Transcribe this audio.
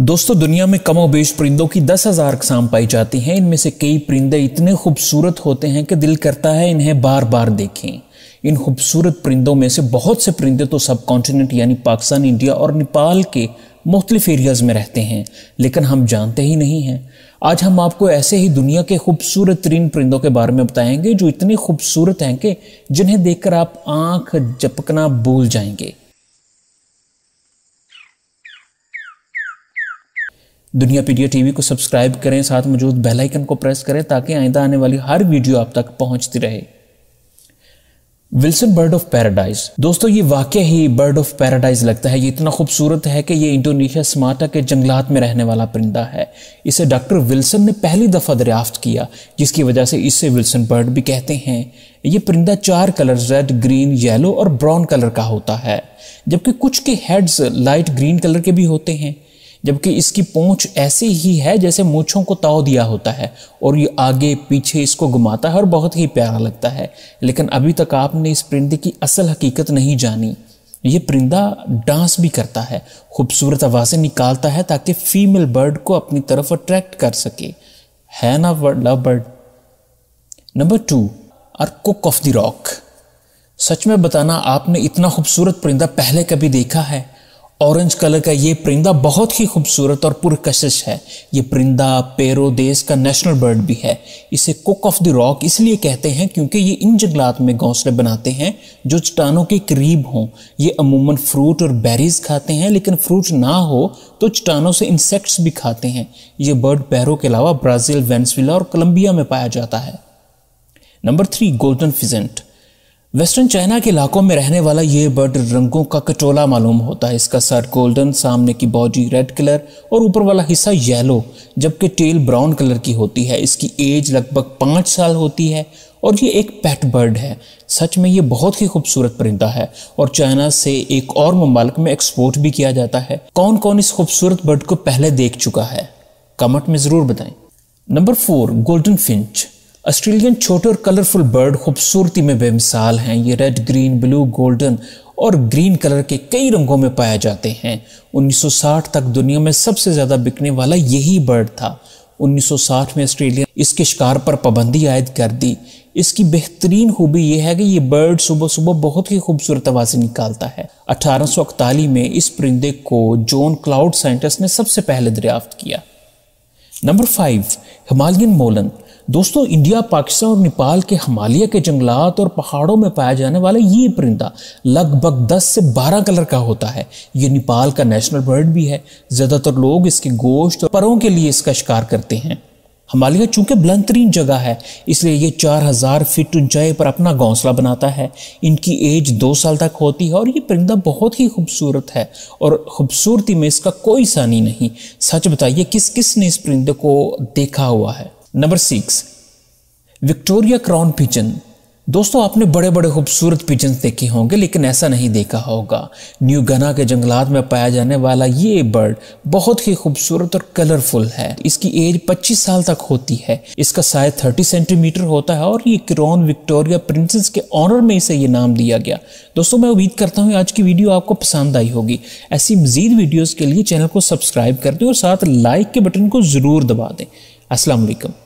दोस्तों दुनिया में कमो बेश परिंदों की दस हजार अकसाम पाई जाती हैं इनमें से कई परिंदे इतने खूबसूरत होते हैं कि दिल करता है इन्हें बार बार देखें इन खूबसूरत परिंदों में से बहुत से परिंदे तो सब कॉन्टिनेंट यानी पाकिस्तान इंडिया और नेपाल के मुख्तलिफ एरियाज़ में रहते हैं लेकिन हम जानते ही नहीं हैं आज हम आपको ऐसे ही दुनिया के खूबसूरत तरीन परिंदों के बारे में बताएंगे जो इतने खूबसूरत हैं कि जिन्हें देखकर आप आँख झपकना भूल जाएंगे दुनिया पीडिया टीवी को सब्सक्राइब करें साथ मौजूद बेल आइकन को प्रेस करें ताकि आइंदा आने वाली हर वीडियो आप तक पहुंचती रहे विल्सन बर्ड ऑफ पैराडाइज दोस्तों ये वाक्य ही बर्ड ऑफ पैराडाइज लगता है ये इतना खूबसूरत है कि ये इंडोनेशिया स्माटा के जंगलात में रहने वाला परिंदा है इसे डॉक्टर विल्सन ने पहली दफ़ा दरियाफ्त किया जिसकी वजह से इसे विल्सन बर्ड भी कहते हैं ये परिंदा चार कलर रेड ग्रीन येलो और ब्राउन कलर का होता है जबकि कुछ के हेड्स लाइट ग्रीन कलर के भी होते हैं जबकि इसकी पूंछ ऐसी ही है जैसे मूछों को ताव दिया होता है और ये आगे पीछे इसको घुमाता है और बहुत ही प्यारा लगता है लेकिन अभी तक आपने इस परिंदे की असल हकीकत नहीं जानी ये परिंदा डांस भी करता है खूबसूरत आवाज़ें निकालता है ताकि फीमेल बर्ड को अपनी तरफ अट्रैक्ट कर सके है ना लव बर्ड नंबर टू आर कुक ऑफ द रॉक सच में बताना आपने इतना खूबसूरत परिंदा पहले कभी देखा है ऑरेंज कलर का ये परिंदा बहुत ही खूबसूरत और पुरकशिश है ये परिंदा पेरो देश का नेशनल बर्ड भी है इसे कुक ऑफ द रॉक इसलिए कहते हैं क्योंकि ये इन जंगलात में घोंसले बनाते हैं जो चट्टानों के करीब हों ये अमूमन फ्रूट और बेरीज खाते हैं लेकिन फ्रूट ना हो तो चट्टानों से इंसेक्ट्स भी खाते हैं ये बर्ड पैरों के अलावा ब्राज़ील वेंसविला और कोलंबिया में पाया जाता है number three golden pheasant western China के इलाकों में रहने वाला ये बर्ड रंगों का कटोला मालूम होता है इसका सर गोल्डन सामने की बॉडी रेड कलर और ऊपर वाला हिस्सा येलो जबकि टेल ब्राउन कलर की होती है इसकी एज लगभग पाँच साल होती है और ये एक पेट बर्ड है सच में ये बहुत ही खूबसूरत परिंदा है और चाइना से एक और ममालक में एक्सपोर्ट भी किया जाता है कौन कौन इस खूबसूरत बर्ड को पहले देख चुका है कमेंट में ज़रूर बताएं number four golden finch Australian छोटे और कलरफुल बर्ड खूबसूरती में बेमिसाल हैं ये रेड ग्रीन ब्लू गोल्डन और ग्रीन कलर के कई रंगों में पाए जाते हैं 1960 तक दुनिया में सबसे ज़्यादा बिकने वाला यही बर्ड था 1960 में ऑस्ट्रेलिया इसके शिकार पर पाबंदी आयद कर दी इसकी बेहतरीन खूबी यह है कि ये बर्ड सुबह सुबह बहुत ही खूबसूरत आवाज़ें निकालता है अठारह में इस परिंदे को जॉन क्लाउड साइंटिस्ट ने सबसे पहले दरियाफ्त किया नंबर फाइव हिमालयन मोलन दोस्तों इंडिया पाकिस्तान और नेपाल के हमालिया के जंगलात और पहाड़ों में पाया जाने वाला ये परिंदा लगभग 10 से 12 कलर का होता है ये नेपाल का नेशनल बर्ड भी है ज़्यादातर लोग इसके गोश्त और परों के लिए इसका शिकार करते हैं हमालिया चूंकि बुलंद तरीन जगह है इसलिए ये 4000 फीट ऊंचाई पर अपना घोंसला बनाता है इनकी एज दो साल तक होती है और ये परिंदा बहुत ही खूबसूरत है और खूबसूरती में इसका कोई सानी नहीं सच बताइए किस किस ने इस परिंदे को देखा हुआ है number six Victoria crown pigeon दोस्तों आपने बड़े बड़े खूबसूरत पिजन देखे होंगे लेकिन ऐसा नहीं देखा होगा न्यू गना के जंगलात में पाया जाने वाला ये बर्ड बहुत ही खूबसूरत और कलरफुल है इसकी एज 25 साल तक होती है इसका साइज 30 सेंटीमीटर होता है और ये क्रॉन विक्टोरिया प्रिंसेस के ऑनर में इसे ये नाम दिया गया दोस्तों मैं उम्मीद करता हूँ आज की वीडियो आपको पसंद आई होगी ऐसी मजीद वीडियोज़ के लिए चैनल को सब्सक्राइब कर दें और साथ लाइक के बटन को ज़रूर दबा दें असलकम